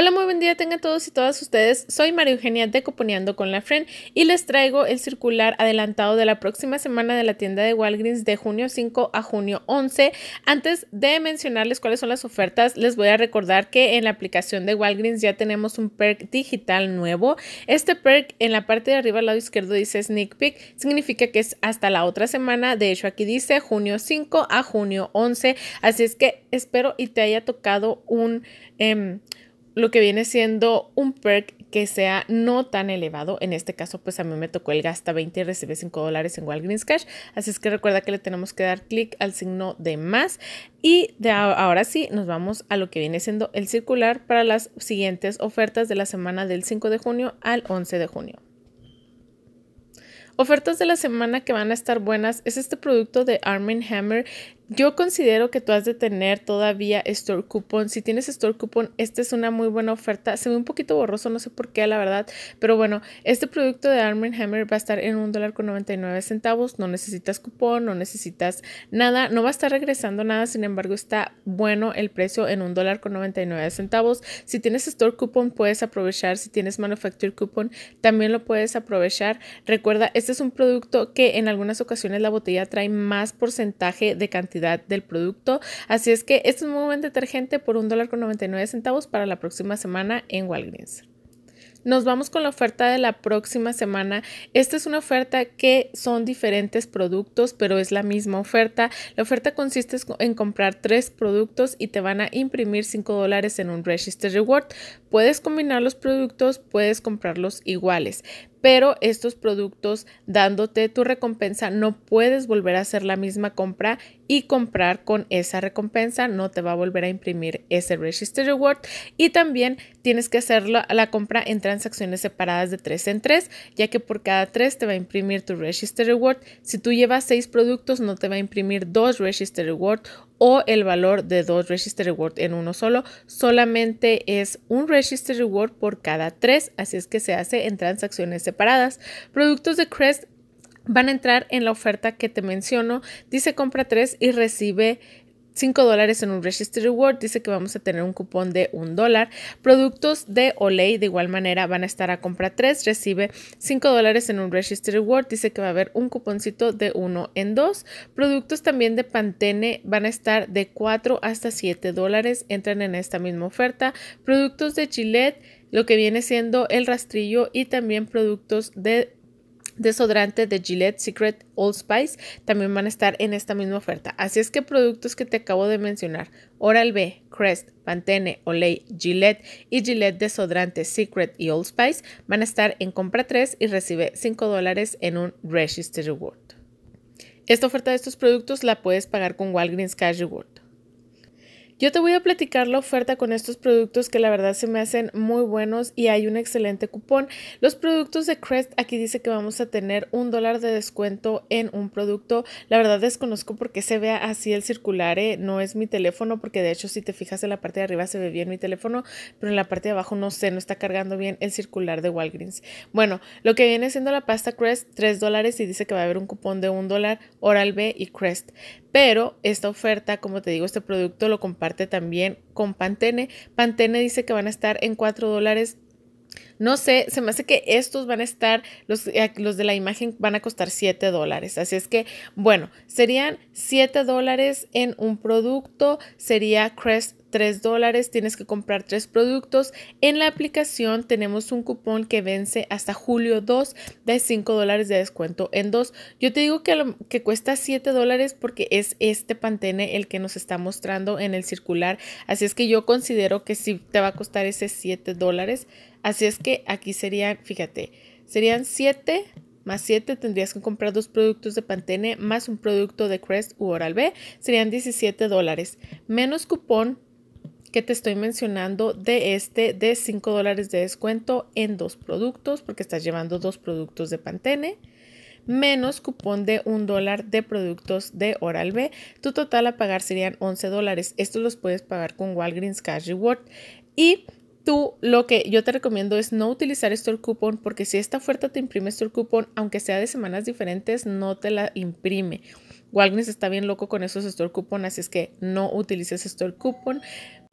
Hola, muy buen día tengan todos y todas ustedes. Soy María Eugenia de Coponeando con la Fren y les traigo el circular adelantado de la próxima semana de la tienda de Walgreens de junio 5 a junio 11. Antes de mencionarles cuáles son las ofertas, les voy a recordar que en la aplicación de Walgreens ya tenemos un perk digital nuevo. Este perk en la parte de arriba al lado izquierdo dice sneak peek, significa que es hasta la otra semana. De hecho, aquí dice junio 5 a junio 11. Así es que espero y te haya tocado un... Em, lo que viene siendo un perk que sea no tan elevado. En este caso, pues a mí me tocó el gasta 20 y recibí 5 dólares en Walgreens Cash. Así es que recuerda que le tenemos que dar clic al signo de más. Y de ahora sí, nos vamos a lo que viene siendo el circular para las siguientes ofertas de la semana del 5 de junio al 11 de junio. Ofertas de la semana que van a estar buenas es este producto de Armin Hammer yo considero que tú has de tener todavía Store Coupon. Si tienes Store Coupon, esta es una muy buena oferta. Se ve un poquito borroso, no sé por qué, la verdad. Pero bueno, este producto de Arm Hammer va a estar en un dólar con 99 centavos. No necesitas cupón, no necesitas nada. No va a estar regresando nada. Sin embargo, está bueno el precio en un dólar con 99 centavos. Si tienes Store Coupon, puedes aprovechar. Si tienes Manufacture Coupon, también lo puedes aprovechar. Recuerda, este es un producto que en algunas ocasiones la botella trae más porcentaje de cantidad del producto. Así es que este es un buen detergente por un dólar con 99 centavos para la próxima semana en Walgreens. Nos vamos con la oferta de la próxima semana. Esta es una oferta que son diferentes productos, pero es la misma oferta. La oferta consiste en comprar tres productos y te van a imprimir 5 dólares en un Register Reward. Puedes combinar los productos, puedes comprarlos iguales, pero estos productos dándote tu recompensa no puedes volver a hacer la misma compra y comprar con esa recompensa no te va a volver a imprimir ese register reward y también tienes que hacer la, compra en transacciones separadas de tres en tres, ya que por cada tres te va a imprimir tu register reward si tú llevas seis productos no te va a imprimir dos register reward o el valor de dos register reward en uno solo. Solamente es un register reward por cada tres, así es que se hace en transacciones separadas. Productos de Crest van a entrar en la oferta que te menciono. Dice compra tres y recibe 5 dólares en un Register Reward. Dice que vamos a tener un cupón de 1 dólar. Productos de Olay de igual manera van a estar a compra 3. Recibe 5 dólares en un Register Reward. Dice que va a haber un cuponcito de 1 en 2. Productos también de Pantene van a estar de 4 hasta 7 dólares. Entran en esta misma oferta. Productos de Chilet lo que viene siendo el rastrillo y también productos de Desodorante de Gillette Secret Old Spice también van a estar en esta misma oferta. Así es que productos que te acabo de mencionar, Oral B, Crest, Pantene, Olay, Gillette y Gillette Desodorante Secret y Old Spice van a estar en compra 3 y recibe 5 dólares en un Register Reward. Esta oferta de estos productos la puedes pagar con Walgreens Cash Reward. Yo te voy a platicar la oferta con estos productos que la verdad se me hacen muy buenos y hay un excelente cupón. Los productos de Crest, aquí dice que vamos a tener un dólar de descuento en un producto. La verdad desconozco por qué se vea así el circular, eh, no es mi teléfono, porque de hecho si te fijas en la parte de arriba se ve bien mi teléfono, pero en la parte de abajo no sé, no está cargando bien el circular de Walgreens. Bueno, lo que viene siendo la pasta Crest, 3 dólares y dice que va a haber un cupón de un dólar, Oral B y Crest. Pero esta oferta, como te digo, este producto lo comparte también con Pantene. Pantene dice que van a estar en 4 dólares no sé, se me hace que estos van a estar, los, eh, los de la imagen van a costar 7 dólares. Así es que, bueno, serían 7 dólares en un producto, sería Crest 3 dólares, tienes que comprar 3 productos. En la aplicación tenemos un cupón que vence hasta julio 2 de 5 dólares de descuento en dos. Yo te digo que, que cuesta 7 dólares porque es este Pantene el que nos está mostrando en el circular. Así es que yo considero que si te va a costar ese 7 dólares. Así es que aquí serían, fíjate, serían 7 más 7 tendrías que comprar dos productos de Pantene más un producto de Crest u Oral B, serían 17 dólares. Menos cupón que te estoy mencionando de este de 5 dólares de descuento en dos productos, porque estás llevando dos productos de Pantene, menos cupón de 1 dólar de productos de Oral B. Tu total a pagar serían 11 dólares. Estos los puedes pagar con Walgreens Cash Reward. Y tú lo que yo te recomiendo es no utilizar Store Coupon porque si esta oferta te imprime Store cupón, aunque sea de semanas diferentes, no te la imprime. Walgreens está bien loco con esos Store Coupon, así es que no utilices Store Coupon.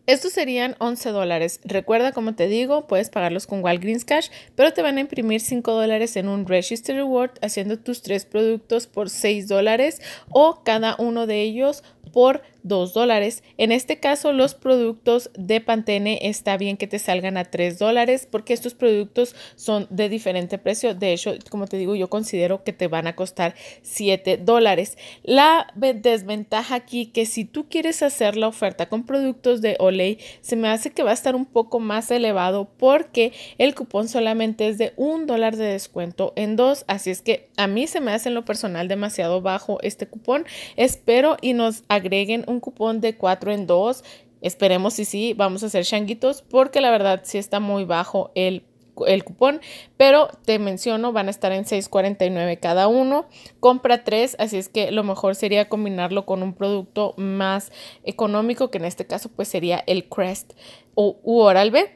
Estos serían 11 dólares. Recuerda, como te digo, puedes pagarlos con Walgreens Cash, pero te van a imprimir 5 dólares en un Register Reward haciendo tus tres productos por 6 dólares o cada uno de ellos por $6. 2 dólares. En este caso, los productos de Pantene está bien que te salgan a tres dólares porque estos productos son de diferente precio. De hecho, como te digo, yo considero que te van a costar 7 dólares. La desventaja aquí que si tú quieres hacer la oferta con productos de Olay, se me hace que va a estar un poco más elevado porque el cupón solamente es de un dólar de descuento en dos. Así es que a mí se me hace en lo personal demasiado bajo este cupón. Espero y nos agreguen un cupón de 4 en 2. Esperemos si sí, vamos a hacer changuitos porque la verdad sí está muy bajo el el cupón, pero te menciono, van a estar en 6.49 cada uno. Compra 3. así es que lo mejor sería combinarlo con un producto más económico, que en este caso pues sería el Crest o Oral B.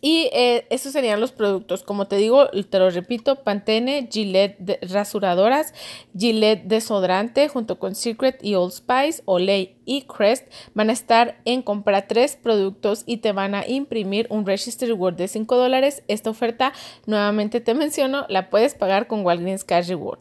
Y eh, esos serían los productos. Como te digo, te lo repito, Pantene, Gillette rasuradoras, Gillette desodorante junto con Secret y Old Spice, Olay y Crest van a estar en compra tres productos y te van a imprimir un Register Reward de 5 dólares. Esta oferta, nuevamente te menciono, la puedes pagar con Walgreens Cash Reward.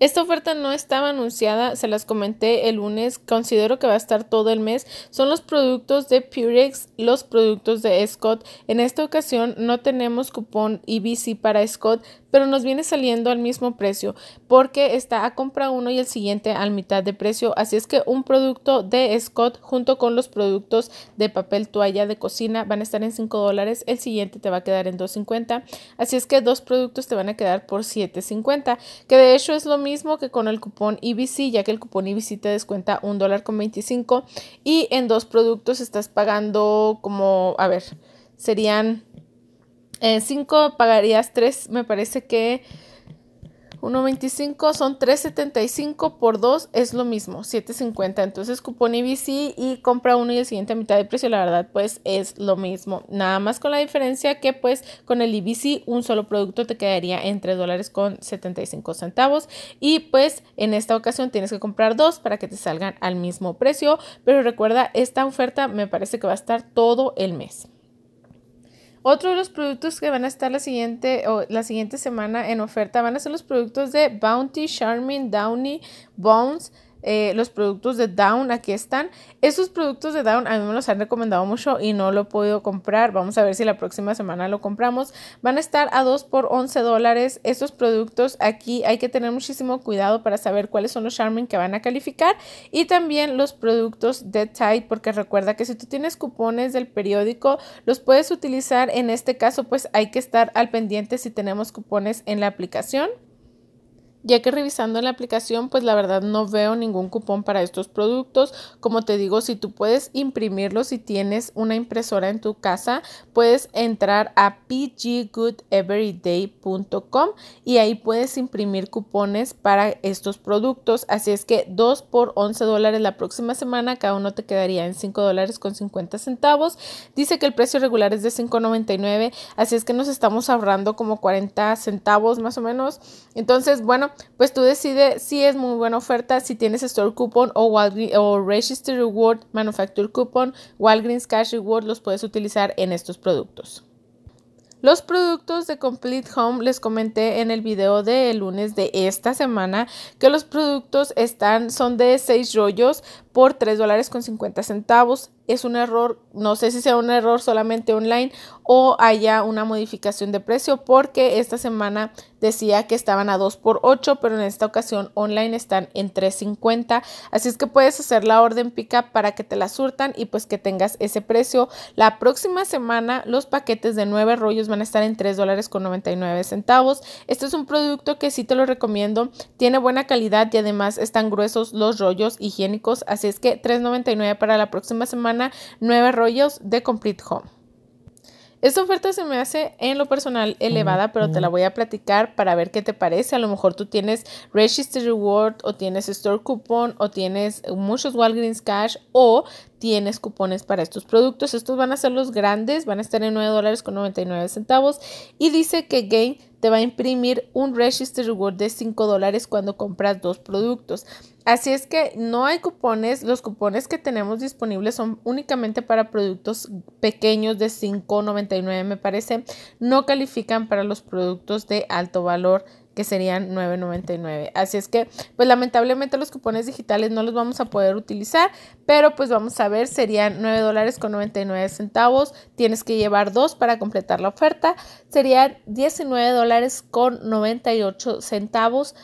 Esta oferta no estaba anunciada, se las comenté el lunes, considero que va a estar todo el mes. Son los productos de Purex, los productos de Scott. En esta ocasión no tenemos cupón IBC para Scott, pero nos viene saliendo al mismo precio porque está a compra uno y el siguiente al mitad de precio. Así es que un producto de Scott junto con los productos de papel toalla de cocina van a estar en 5 dólares, el siguiente te va a quedar en 2.50. Así es que dos productos te van a quedar por 7.50, que de hecho es lo mismo que con el cupón IBC, ya que el cupón IBC te descuenta un dólar con 25 y en dos productos estás pagando como, a ver, serían 5, eh, 5 pagarías 3, me parece que 1.25 son 3.75 por 2 es lo mismo, 7.50. Entonces cupón IBC y compra uno y el siguiente a mitad de precio, la verdad pues es lo mismo. Nada más con la diferencia que pues con el IBC un solo producto te quedaría en 3 dólares con 75 centavos y pues en esta ocasión tienes que comprar dos para que te salgan al mismo precio. Pero recuerda, esta oferta me parece que va a estar todo el mes. Otro de los productos que van a estar la siguiente, o la siguiente semana en oferta van a ser los productos de Bounty, Charmin, Downy, Bones, eh, los productos de Down, aquí están. Esos productos de Down a mí me los han recomendado mucho y no lo he podido comprar. Vamos a ver si la próxima semana lo compramos. Van a estar a 2 por 11 dólares. Estos productos aquí hay que tener muchísimo cuidado para saber cuáles son los Charmin que van a calificar y también los productos de Tide, porque recuerda que si tú tienes cupones del periódico, los puedes utilizar. En este caso, pues hay que estar al pendiente si tenemos cupones en la aplicación ya que revisando la aplicación pues la verdad no veo ningún cupón para estos productos. Como te digo, si tú puedes imprimirlos, si tienes una impresora en tu casa, puedes entrar a pggoodeveryday.com y ahí puedes imprimir cupones para estos productos. Así es que 2 por 11 dólares la próxima semana, cada uno te quedaría en 5 dólares con 50 centavos. Dice que el precio regular es de 5.99, así es que nos estamos ahorrando como 40 centavos más o menos. Entonces, bueno, pues tú decides si es muy buena oferta, si tienes Store Coupon o, Register Reward, Manufacture Coupon, Walgreens Cash Reward, los puedes utilizar en estos productos. Los productos de Complete Home les comenté en el video del lunes de esta semana que los productos están, son de 6 rollos por $3.50. Es un error no sé si sea un error solamente online o haya una modificación de precio porque esta semana decía que estaban a 2 por 8 pero en esta ocasión online están en 3.50 así es que puedes hacer la orden pica para que te la surtan y pues que tengas ese precio la próxima semana los paquetes de 9 rollos van a estar en 3 dólares con 99 centavos este es un producto que sí te lo recomiendo tiene buena calidad y además están gruesos los rollos higiénicos así es que 3.99 para la próxima semana 9 rollos de Complete Home. Esta oferta se me hace en lo personal elevada, pero te la voy a platicar para ver qué te parece. A lo mejor tú tienes Register Reward o tienes Store Coupon o tienes muchos Walgreens Cash o tienes cupones para estos productos. Estos van a ser los grandes, van a estar en 9 dólares con 99 centavos. Y dice que Gain te va a imprimir un register reward de 5 dólares cuando compras dos productos. Así es que no hay cupones, los cupones que tenemos disponibles son únicamente para productos pequeños de 5.99 me parece, no califican para los productos de alto valor que serían 9.99. Así es que, pues lamentablemente los cupones digitales no los vamos a poder utilizar, pero pues vamos a ver, serían 9 dólares con 99 centavos. Tienes que llevar dos para completar la oferta. Serían 19 dólares con 98 centavos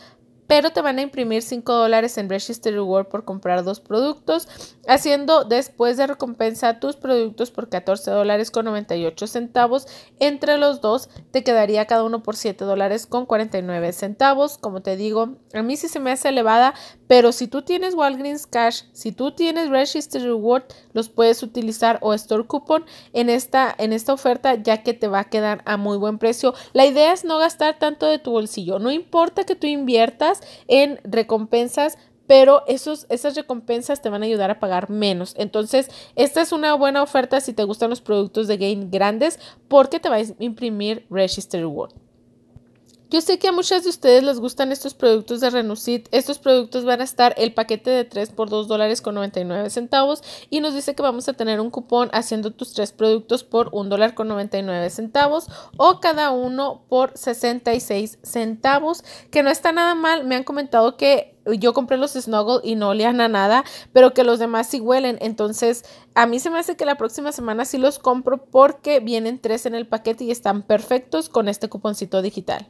pero te van a imprimir 5 dólares en Register Reward por comprar dos productos, haciendo después de recompensa tus productos por 14 dólares con 98 centavos. Entre los dos te quedaría cada uno por $7.49. dólares con 49 centavos. Como te digo, a mí sí se me hace elevada, pero si tú tienes Walgreens Cash, si tú tienes Register Reward, los puedes utilizar o Store Coupon en esta, en esta oferta ya que te va a quedar a muy buen precio. La idea es no gastar tanto de tu bolsillo. No importa que tú inviertas en recompensas, pero esos, esas recompensas te van a ayudar a pagar menos. Entonces, esta es una buena oferta si te gustan los productos de Gain grandes porque te va a imprimir Register Reward. Yo sé que a muchas de ustedes les gustan estos productos de Renusit. Estos productos van a estar el paquete de 3 por 2 dólares con 99 centavos y nos dice que vamos a tener un cupón haciendo tus 3 productos por 1 dólar con 99 centavos o cada uno por 66 centavos, que no está nada mal. Me han comentado que yo compré los Snuggle y no olían a nada, pero que los demás sí huelen. Entonces, a mí se me hace que la próxima semana sí los compro porque vienen 3 en el paquete y están perfectos con este cuponcito digital.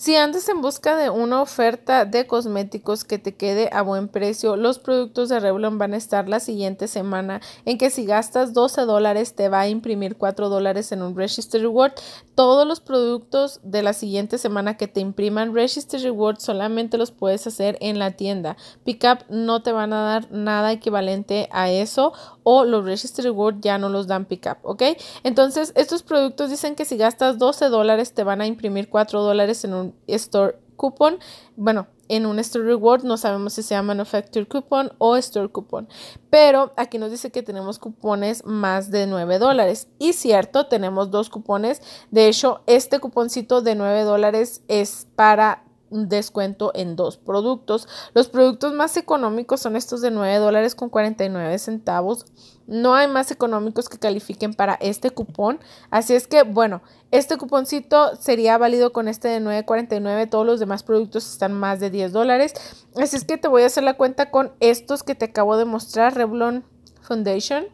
Si andas en busca de una oferta de cosméticos que te quede a buen precio, los productos de Revlon van a estar la siguiente semana en que si gastas 12 dólares te va a imprimir 4 dólares en un Register Reward. Todos los productos de la siguiente semana que te impriman Register Reward solamente los puedes hacer en la tienda. Pickup no te van a dar nada equivalente a eso o los Register Reward ya no los dan Pickup, ¿ok? Entonces, estos productos dicen que si gastas 12 dólares te van a imprimir 4 dólares en un store coupon, bueno, en un store reward, no sabemos si sea manufacturer coupon o store coupon, pero aquí nos dice que tenemos cupones más de 9 dólares y cierto, tenemos dos cupones, de hecho, este cuponcito de 9 dólares es para descuento en dos productos. Los productos más económicos son estos de 9 dólares con 49 centavos. No hay más económicos que califiquen para este cupón. Así es que, bueno, este cuponcito sería válido con este de 9.49. Todos los demás productos están más de 10 dólares. Así es que te voy a hacer la cuenta con estos que te acabo de mostrar. Revlon Foundation,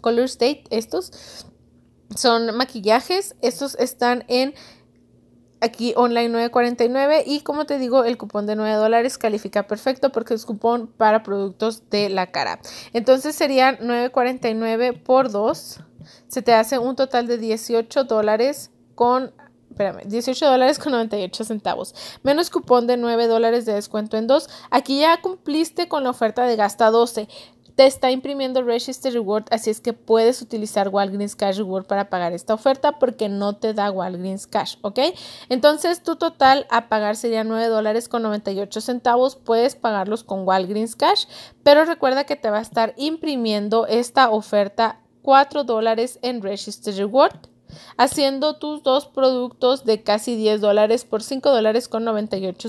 Color State, estos son maquillajes. Estos están en aquí online 949 y como te digo el cupón de 9 dólares califica perfecto porque es cupón para productos de la cara entonces serían 949 por 2 se te hace un total de 18 dólares con espérame, 18 dólares con 98 centavos, menos cupón de 9 dólares de descuento en 2. Aquí ya cumpliste con la oferta de gasta 12 te está imprimiendo Register Reward, así es que puedes utilizar Walgreens Cash Reward para pagar esta oferta porque no te da Walgreens Cash, ¿ok? Entonces tu total a pagar sería 9 dólares con 98 centavos, puedes pagarlos con Walgreens Cash, pero recuerda que te va a estar imprimiendo esta oferta 4 dólares en Register Reward haciendo tus dos productos de casi 10 dólares por $5.98 dólares con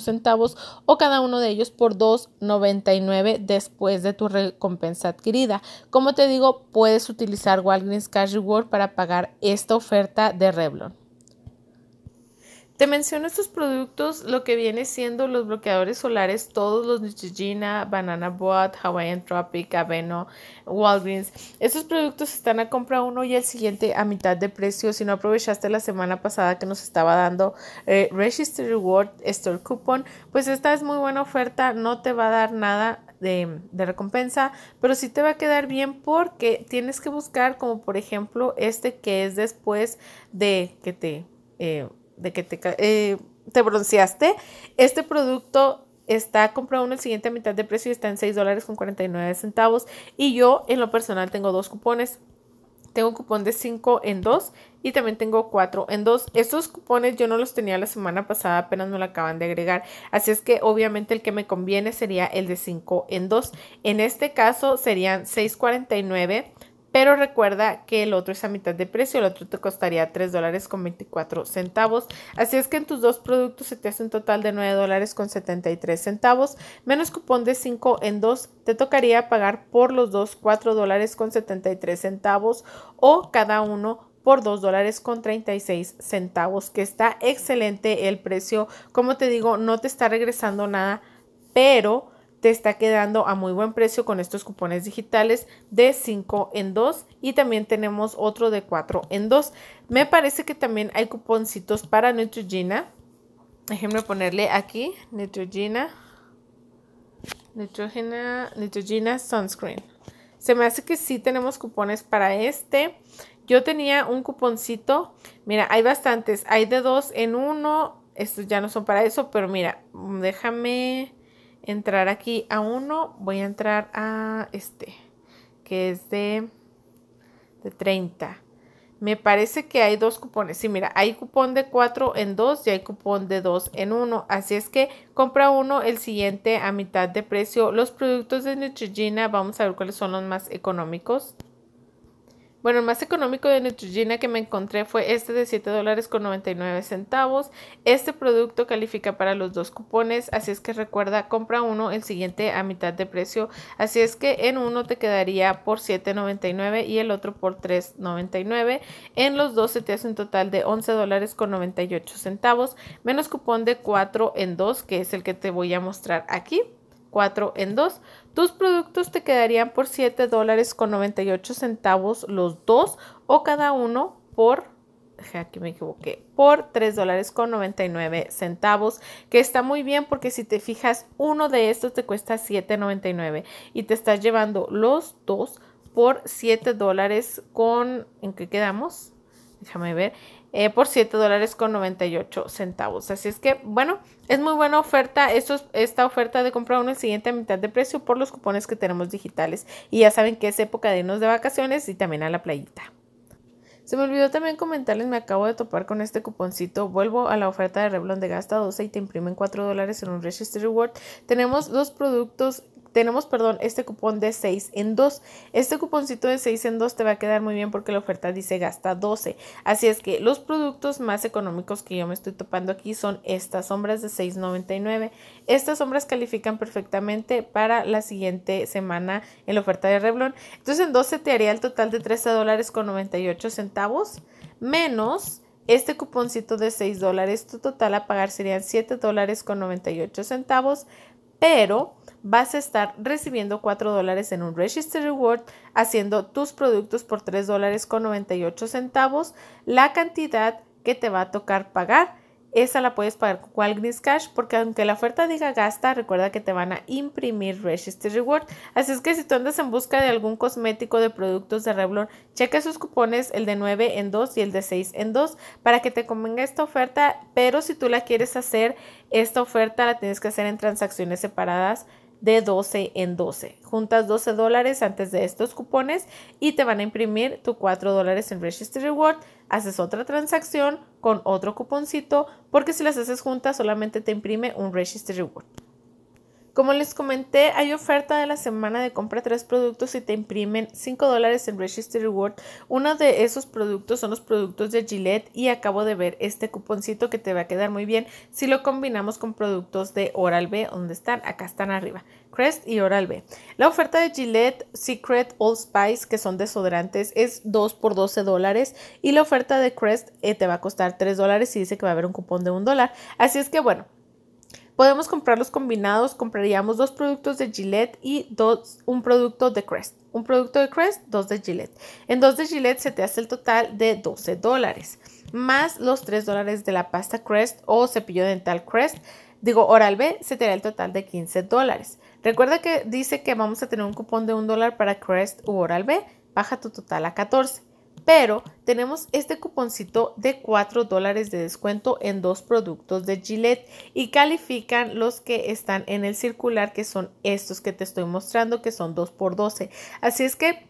centavos o cada uno de ellos por 2,99 después de tu recompensa adquirida. Como te digo, puedes utilizar Walgreens Cash Reward para pagar esta oferta de Revlon. Te menciono estos productos, lo que viene siendo los bloqueadores solares, todos los Neutrogena, Banana Boat, Hawaiian Tropic, Aveno, Walgreens. Estos productos están a compra uno y el siguiente a mitad de precio. Si no aprovechaste la semana pasada que nos estaba dando eh, Reward Store Coupon, pues esta es muy buena oferta, no te va a dar nada de, recompensa, pero sí te va a quedar bien porque tienes que buscar como por ejemplo este que es después de que te... Eh, de que te, eh, te bronceaste. Este producto está comprado en el siguiente mitad de precio y está en $6.49 dólares centavos. Y yo en lo personal tengo dos cupones. Tengo un cupón de 5 en 2 y también tengo 4 en 2. Estos cupones yo no los tenía la semana pasada, apenas me lo acaban de agregar. Así es que obviamente el que me conviene sería el de 5 en 2. En este caso serían 649 pero recuerda que el otro es a mitad de precio, el otro te costaría 3 dólares con 24 centavos. Así es que en tus dos productos se te hace un total de 9 dólares con centavos, menos cupón de 5 en 2, te tocaría pagar por los dos 4 dólares con centavos o cada uno por $2.36. dólares con centavos, que está excelente el precio. Como te digo, no te está regresando nada, pero te está quedando a muy buen precio con estos cupones digitales de 5 en 2 y también tenemos otro de 4 en 2. Me parece que también hay cuponcitos para Neutrogena. Déjenme ponerle aquí Neutrogena. Neutrogena, Neutrogena Sunscreen. Se me hace que sí tenemos cupones para este. Yo tenía un cuponcito. Mira, hay bastantes. Hay de 2 en 1. Estos ya no son para eso, pero mira, déjame entrar aquí a uno, voy a entrar a este, que es de, de 30. Me parece que hay dos cupones. Sí, mira, hay cupón de 4 en 2 y hay cupón de 2 en 1. Así es que compra uno, el siguiente a mitad de precio. Los productos de Neutrogena, vamos a ver cuáles son los más económicos. Bueno, el más económico de Neutrogena que me encontré fue este de $7.99, dólares con centavos. Este producto califica para los dos cupones, así es que recuerda, compra uno, el siguiente a mitad de precio. Así es que en uno te quedaría por 7.99 y el otro por 3.99. En los dos se te hace un total de 11 dólares con 98 centavos, menos cupón de 4 en 2, que es el que te voy a mostrar aquí. 4 en 2. Tus productos te quedarían por 7 dólares con 98 centavos los dos o cada uno por, aquí me equivoqué, por 3 dólares con 99 centavos, que está muy bien porque si te fijas, uno de estos te cuesta 7.99 y te estás llevando los dos por 7 dólares con, ¿en qué quedamos? Déjame ver, eh, por 7 dólares con 98 centavos. Así es que, bueno, es muy buena oferta. esta oferta de comprar uno el siguiente a mitad de precio por los cupones que tenemos digitales. Y ya saben que es época de irnos de vacaciones y también a la playita. Se me olvidó también comentarles, me acabo de topar con este cuponcito. Vuelvo a la oferta de Revlon de Gasta 12 y te imprimen 4 dólares en un Register Reward. Tenemos dos productos tenemos, perdón, este cupón de 6 en 2. Este cuponcito de 6 en 2 te va a quedar muy bien porque la oferta dice gasta 12. Así es que los productos más económicos que yo me estoy topando aquí son estas sombras de 6.99. Estas sombras califican perfectamente para la siguiente semana en la oferta de Reblon. Entonces en 12 te haría el total de 13 dólares con 98 centavos menos este cuponcito de 6 dólares, tu total a pagar serían 7 dólares con 98 centavos, pero vas a estar recibiendo 4 dólares en un Register Reward haciendo tus productos por 3 dólares con 98 centavos, la cantidad que te va a tocar pagar esa la puedes pagar con Walgreens Cash porque aunque la oferta diga gasta, recuerda que te van a imprimir Register Reward. Así es que si tú andas en busca de algún cosmético de productos de Revlon, checa sus cupones, el de 9 en 2 y el de 6 en 2 para que te convenga esta oferta, pero si tú la quieres hacer, esta oferta la tienes que hacer en transacciones separadas de 12 en 12. Juntas 12 dólares antes de estos cupones y te van a imprimir tu 4 dólares en Register Reward. Haces otra transacción con otro cuponcito porque si las haces juntas solamente te imprime un Register Reward. Como les comenté, hay oferta de la semana de compra tres productos y te imprimen 5 dólares en Register Reward. Uno de esos productos son los productos de Gillette y acabo de ver este cuponcito que te va a quedar muy bien si lo combinamos con productos de Oral B, donde están, acá están arriba, Crest y Oral B. La oferta de Gillette Secret All Spice, que son desodorantes, es 2 por 12 dólares y la oferta de Crest eh, te va a costar 3 dólares y dice que va a haber un cupón de 1 dólar. Así es que bueno. Podemos comprarlos combinados, compraríamos dos productos de Gillette y dos, un producto de Crest. Un producto de Crest, dos de Gillette. En dos de Gillette se te hace el total de 12 dólares, más los 3 dólares de la pasta Crest o cepillo dental Crest. Digo, Oral B se te da el total de 15 dólares. Recuerda que dice que vamos a tener un cupón de un dólar para Crest u Oral B. Baja tu total a 14. Pero tenemos este cuponcito de 4 dólares de descuento en dos productos de Gillette y califican los que están en el circular, que son estos que te estoy mostrando, que son 2 por 12. Así es que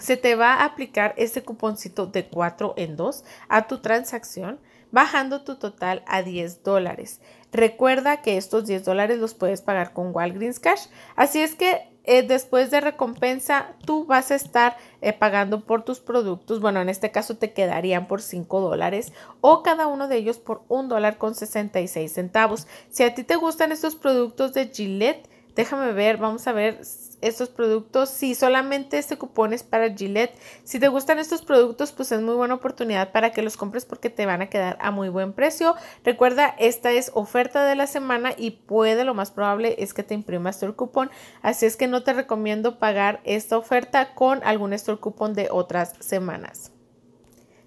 se te va a aplicar este cuponcito de 4 en 2 a tu transacción, bajando tu total a 10 dólares. Recuerda que estos 10 dólares los puedes pagar con Walgreens Cash. Así es que eh, después de recompensa tú vas a estar eh, pagando por tus productos. Bueno, en este caso te quedarían por 5 dólares o cada uno de ellos por un dólar con 66 centavos. Si a ti te gustan estos productos de Gillette, Déjame ver, vamos a ver estos productos. Si sí, solamente este cupón es para Gillette. Si te gustan estos productos, pues es muy buena oportunidad para que los compres porque te van a quedar a muy buen precio. Recuerda, esta es oferta de la semana y puede, lo más probable es que te imprimas tu cupón. Así es que no te recomiendo pagar esta oferta con algún store cupón de otras semanas.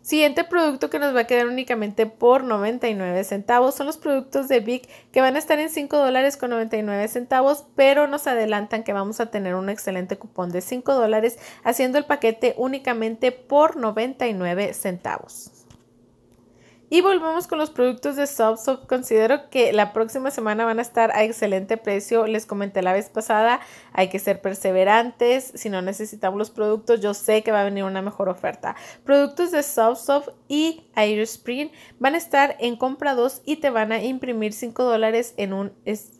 Siguiente producto que nos va a quedar únicamente por 99 centavos son los productos de Vic que van a estar en 5 dólares con 99 centavos, pero nos adelantan que vamos a tener un excelente cupón de 5 dólares haciendo el paquete únicamente por 99 centavos. Y volvemos con los productos de SoftSoft. Considero que la próxima semana van a estar a excelente precio. Les comenté la vez pasada, hay que ser perseverantes. Si no necesitamos los productos, yo sé que va a venir una mejor oferta. Productos de SoftSoft y Airspring van a estar en compra 2 y te van a imprimir 5 dólares en un...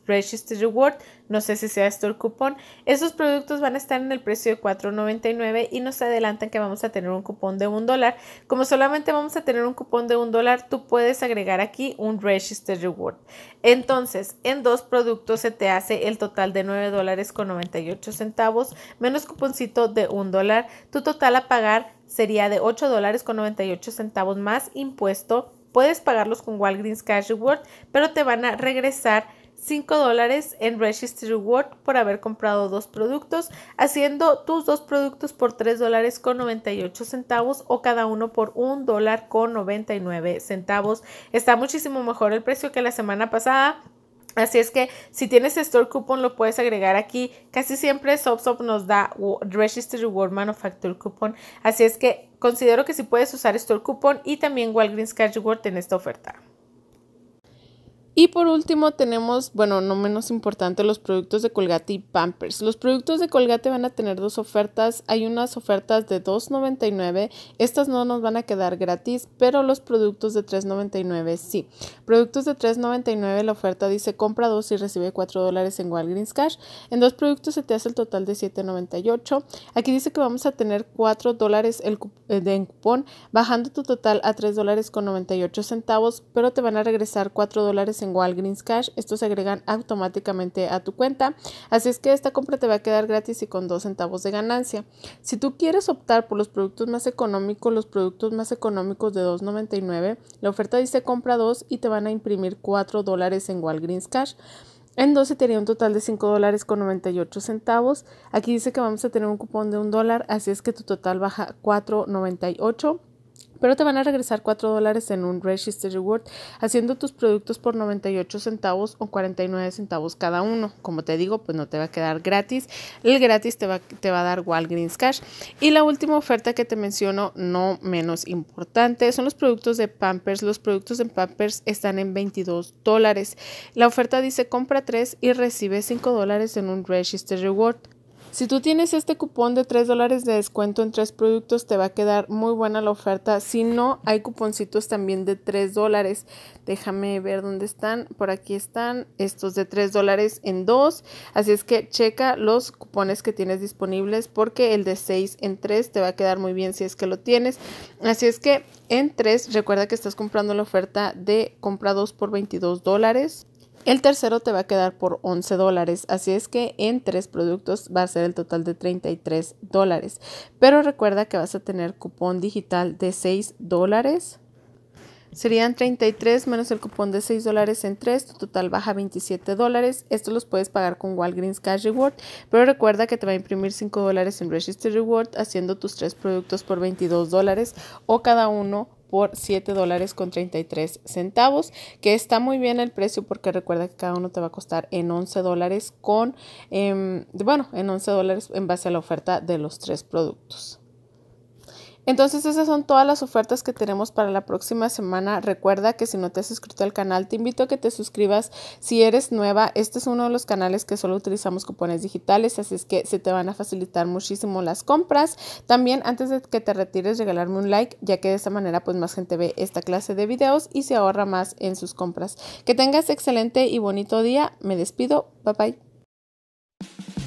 Register Reward, no sé si sea esto el cupón. Esos productos van a estar en el precio de $4.99 y nos adelantan que vamos a tener un cupón de un dólar. Como solamente vamos a tener un cupón de un dólar, tú puedes agregar aquí un Register Reward. Entonces, en dos productos se te hace el total de $9.98 dólares menos cuponcito de un dólar. Tu total a pagar sería de $8.98 dólares más impuesto. Puedes pagarlos con Walgreens Cash Reward, pero te van a regresar 5 en Registry Reward por haber comprado dos productos, haciendo tus dos productos por $3.98 dólares con centavos o cada uno por $1.99. dólar con centavos. Está muchísimo mejor el precio que la semana pasada. Así es que si tienes store coupon lo puedes agregar aquí. Casi siempre Sopsop nos da Register Reward Manufacture Coupon. Así es que considero que si puedes usar store coupon y también Walgreens Cash Reward en esta oferta. Y por último tenemos, bueno, no menos importante, los productos de Colgate y Pampers. Los productos de Colgate van a tener dos ofertas. Hay unas ofertas de $2.99. Estas no nos van a quedar gratis, pero los productos de $3.99 sí. Productos de $3.99, la oferta dice compra dos y recibe 4 dólares en Walgreens Cash. En dos productos se te hace el total de $7.98. Aquí dice que vamos a tener 4 dólares en eh, cupón, bajando tu total a $3.98, centavos, pero te van a regresar 4 dólares en Walgreens Cash. Estos se agregan automáticamente a tu cuenta. Así es que esta compra te va a quedar gratis y con 2 centavos de ganancia. Si tú quieres optar por los productos más económicos, los productos más económicos de 2.99, la oferta dice compra 2 y te van a imprimir 4 dólares en Walgreens Cash. En 12 tenía un total de 5 dólares con 98 centavos. Aquí dice que vamos a tener un cupón de 1 dólar, así es que tu total baja 4.98 pero te van a regresar 4 dólares en un Register Reward, haciendo tus productos por 98 centavos o 49 centavos cada uno. Como te digo, pues no te va a quedar gratis. El gratis te va, te va a dar Walgreens Cash. Y la última oferta que te menciono, no menos importante, son los productos de Pampers. Los productos de Pampers están en 22 dólares. La oferta dice compra 3 y recibe 5 dólares en un Register Reward. Si tú tienes este cupón de 3 dólares de descuento en tres productos, te va a quedar muy buena la oferta. Si no, hay cuponcitos también de 3 dólares. Déjame ver dónde están. Por aquí están estos de 3 dólares en 2. Así es que checa los cupones que tienes disponibles porque el de 6 en 3 te va a quedar muy bien si es que lo tienes. Así es que en 3, recuerda que estás comprando la oferta de compra 2 por 22 dólares. El tercero te va a quedar por 11 dólares, así es que en tres productos va a ser el total de 33 dólares. Pero recuerda que vas a tener cupón digital de 6 dólares. Serían 33 menos el cupón de 6 dólares en 3, tu total baja 27 dólares. Esto los puedes pagar con Walgreens Cash Reward, pero recuerda que te va a imprimir 5 dólares en Register Reward haciendo tus tres productos por 22 dólares o cada uno por 7 dólares con 33 centavos, que está muy bien el precio porque recuerda que cada uno te va a costar en 11 dólares con, em, bueno, en 11 dólares en base a la oferta de los tres productos. Entonces esas son todas las ofertas que tenemos para la próxima semana. Recuerda que si no te has suscrito al canal, te invito a que te suscribas. Si eres nueva, este es uno de los canales que solo utilizamos cupones digitales, así es que se te van a facilitar muchísimo las compras. También antes de que te retires, regalarme un like, ya que de esta manera pues más gente ve esta clase de videos y se ahorra más en sus compras. Que tengas excelente y bonito día. Me despido. Bye bye.